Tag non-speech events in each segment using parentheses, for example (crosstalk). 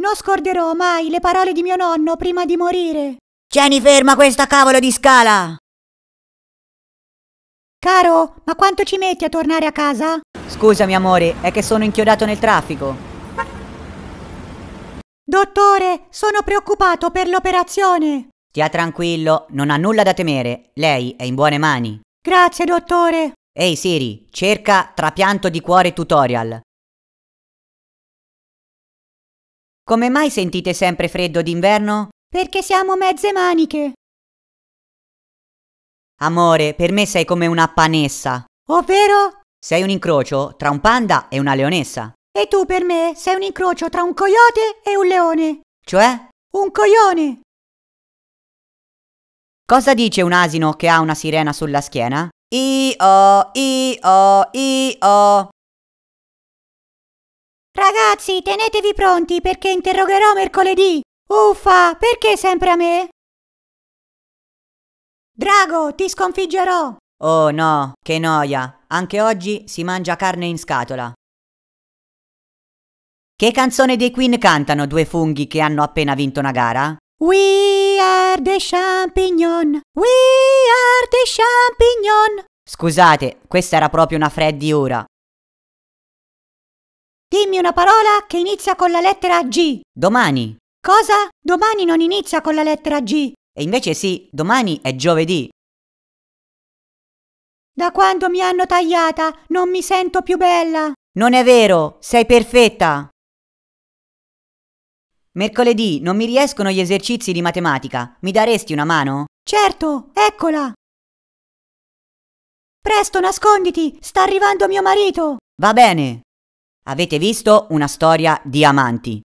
Non scorderò mai le parole di mio nonno prima di morire. Tieni ferma questa cavolo di scala! Caro, ma quanto ci metti a tornare a casa? Scusami, amore, è che sono inchiodato nel traffico. Dottore, sono preoccupato per l'operazione. Stia tranquillo, non ha nulla da temere. Lei è in buone mani. Grazie, dottore. Ehi Siri, cerca trapianto di cuore tutorial. Come mai sentite sempre freddo d'inverno? Perché siamo mezze maniche. Amore, per me sei come una panessa. Ovvero? Sei un incrocio tra un panda e una leonessa. E tu per me sei un incrocio tra un coyote e un leone. Cioè? Un coglione! Cosa dice un asino che ha una sirena sulla schiena? I-o, i-o, i-o. Ragazzi, tenetevi pronti perché interrogherò mercoledì. Uffa, perché sempre a me? Drago, ti sconfiggerò. Oh no, che noia. Anche oggi si mangia carne in scatola. Che canzone dei Queen cantano due funghi che hanno appena vinto una gara? We are the champignon. We are the champignon. Scusate, questa era proprio una freddi ora. Dimmi una parola che inizia con la lettera G. Domani. Cosa? Domani non inizia con la lettera G. E invece sì, domani è giovedì. Da quando mi hanno tagliata non mi sento più bella. Non è vero, sei perfetta. Mercoledì non mi riescono gli esercizi di matematica. Mi daresti una mano? Certo, eccola. Presto nasconditi, sta arrivando mio marito. Va bene. Avete visto una storia di amanti.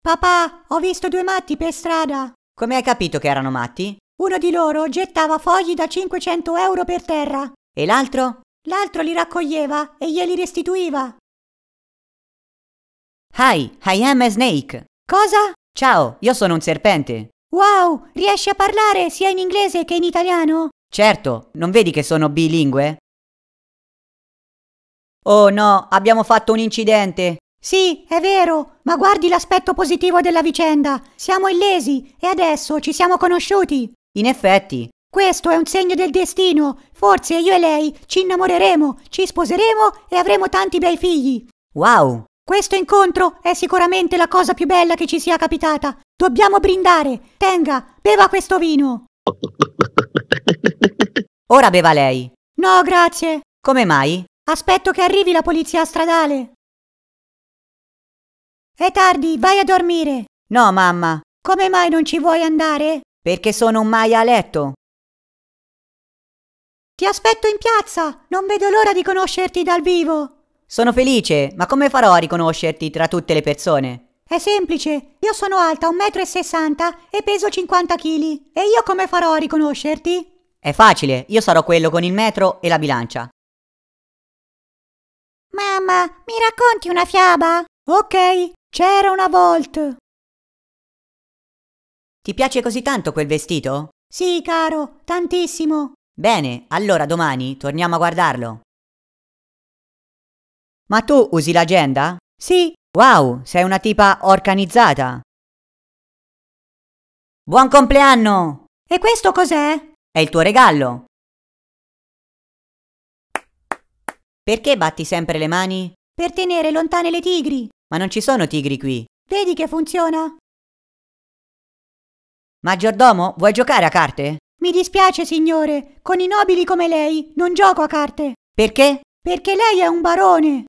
Papà, ho visto due matti per strada. Come hai capito che erano matti? Uno di loro gettava fogli da 500 euro per terra. E l'altro? L'altro li raccoglieva e glieli restituiva. Hi, I am a snake. Cosa? Ciao, io sono un serpente. Wow, riesci a parlare sia in inglese che in italiano? Certo, non vedi che sono bilingue? Oh no, abbiamo fatto un incidente. Sì, è vero, ma guardi l'aspetto positivo della vicenda. Siamo illesi e adesso ci siamo conosciuti. In effetti. Questo è un segno del destino. Forse io e lei ci innamoreremo, ci sposeremo e avremo tanti bei figli. Wow! Questo incontro è sicuramente la cosa più bella che ci sia capitata. Dobbiamo brindare. Tenga, beva questo vino. (laughs) Ora beva lei. No, grazie. Come mai? Aspetto che arrivi la polizia stradale. È tardi, vai a dormire. No, mamma. Come mai non ci vuoi andare? Perché sono un a letto. Ti aspetto in piazza. Non vedo l'ora di conoscerti dal vivo. Sono felice, ma come farò a riconoscerti tra tutte le persone? È semplice, io sono alta 1,60 m e peso 50 kg. E io come farò a riconoscerti? È facile, io sarò quello con il metro e la bilancia. Mamma, mi racconti una fiaba? Ok, c'era una volta. Ti piace così tanto quel vestito? Sì, caro, tantissimo. Bene, allora domani torniamo a guardarlo. Ma tu usi l'agenda? Sì. Wow, sei una tipa organizzata. Buon compleanno! E questo cos'è? È il tuo regalo. Perché batti sempre le mani? Per tenere lontane le tigri. Ma non ci sono tigri qui. Vedi che funziona? Maggiordomo, vuoi giocare a carte? Mi dispiace, signore. Con i nobili come lei non gioco a carte. Perché? Perché lei è un barone.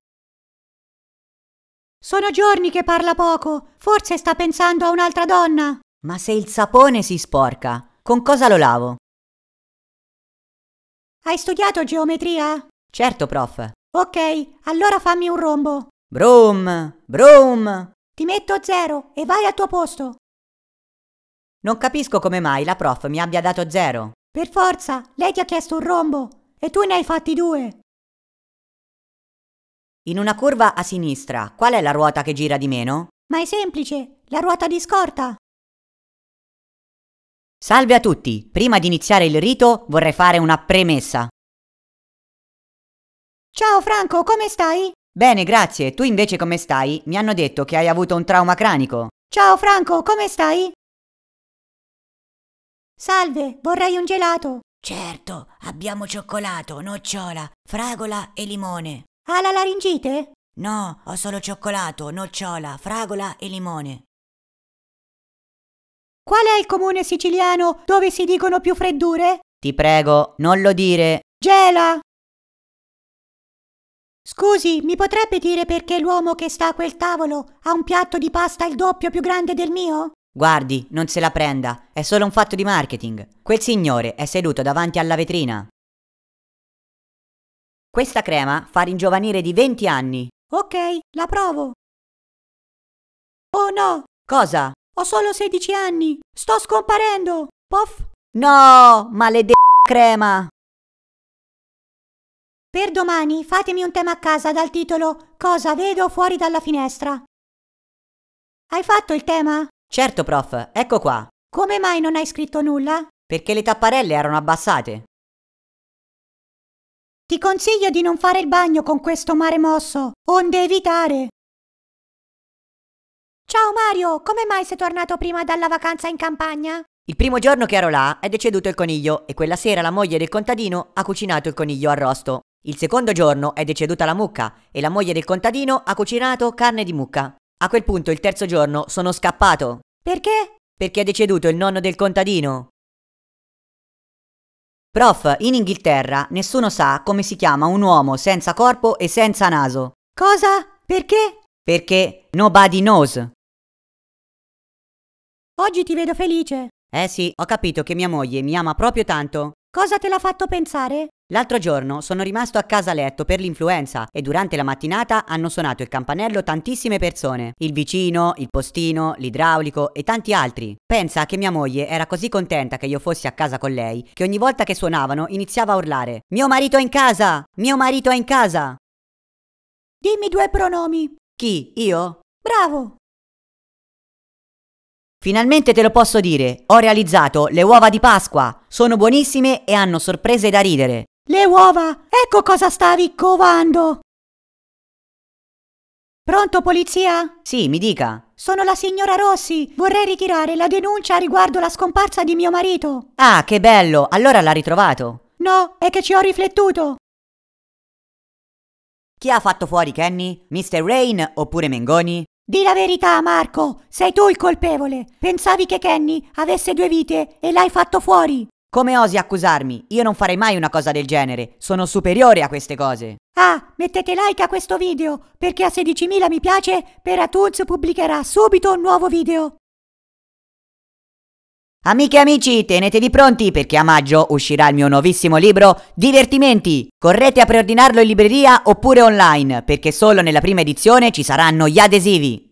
Sono giorni che parla poco. Forse sta pensando a un'altra donna. Ma se il sapone si sporca, con cosa lo lavo? Hai studiato geometria? Certo, prof. Ok, allora fammi un rombo. Brum, brum. Ti metto zero e vai al tuo posto. Non capisco come mai la prof mi abbia dato zero. Per forza, lei ti ha chiesto un rombo e tu ne hai fatti due. In una curva a sinistra, qual è la ruota che gira di meno? Ma è semplice, la ruota di scorta. Salve a tutti! Prima di iniziare il rito vorrei fare una premessa. Ciao Franco, come stai? Bene, grazie. Tu invece come stai? Mi hanno detto che hai avuto un trauma cranico. Ciao Franco, come stai? Salve, vorrei un gelato. Certo, abbiamo cioccolato, nocciola, fragola e limone. Ha la laringite? No, ho solo cioccolato, nocciola, fragola e limone. Qual è il comune siciliano dove si dicono più freddure? Ti prego, non lo dire. Gela! Scusi, mi potrebbe dire perché l'uomo che sta a quel tavolo ha un piatto di pasta il doppio più grande del mio? Guardi, non se la prenda, è solo un fatto di marketing. Quel signore è seduto davanti alla vetrina. Questa crema fa ringiovanire di 20 anni. Ok, la provo. Oh no! Cosa? Ho solo 16 anni! Sto scomparendo! Puff! No! Maledetta crema! Per domani fatemi un tema a casa dal titolo Cosa vedo fuori dalla finestra. Hai fatto il tema? Certo, prof, ecco qua. Come mai non hai scritto nulla? Perché le tapparelle erano abbassate. Ti consiglio di non fare il bagno con questo mare mosso, onde evitare. Ciao Mario, come mai sei tornato prima dalla vacanza in campagna? Il primo giorno che ero là è deceduto il coniglio e quella sera la moglie del contadino ha cucinato il coniglio arrosto. Il secondo giorno è deceduta la mucca e la moglie del contadino ha cucinato carne di mucca. A quel punto il terzo giorno sono scappato. Perché? Perché è deceduto il nonno del contadino. Prof, in Inghilterra nessuno sa come si chiama un uomo senza corpo e senza naso. Cosa? Perché? Perché nobody knows. Oggi ti vedo felice. Eh sì, ho capito che mia moglie mi ama proprio tanto Cosa te l'ha fatto pensare? L'altro giorno sono rimasto a casa a letto per l'influenza e durante la mattinata hanno suonato il campanello tantissime persone, il vicino, il postino, l'idraulico e tanti altri. Pensa che mia moglie era così contenta che io fossi a casa con lei che ogni volta che suonavano iniziava a urlare Mio marito è in casa! Mio marito è in casa! Dimmi due pronomi. Chi? Io? Bravo! Finalmente te lo posso dire, ho realizzato le uova di Pasqua. Sono buonissime e hanno sorprese da ridere. Le uova! Ecco cosa stavi covando! Pronto, polizia? Sì, mi dica. Sono la signora Rossi. Vorrei ritirare la denuncia riguardo la scomparsa di mio marito. Ah, che bello! Allora l'ha ritrovato. No, è che ci ho riflettuto. Chi ha fatto fuori Kenny? Mr. Rain oppure Mengoni? Di la verità, Marco, sei tu il colpevole. Pensavi che Kenny avesse due vite e l'hai fatto fuori. Come osi accusarmi? Io non farei mai una cosa del genere. Sono superiore a queste cose. Ah, mettete like a questo video, perché a 16.000 mi piace, Peratunes pubblicherà subito un nuovo video. Amiche e amici, tenetevi pronti perché a maggio uscirà il mio nuovissimo libro Divertimenti. Correte a preordinarlo in libreria oppure online perché solo nella prima edizione ci saranno gli adesivi.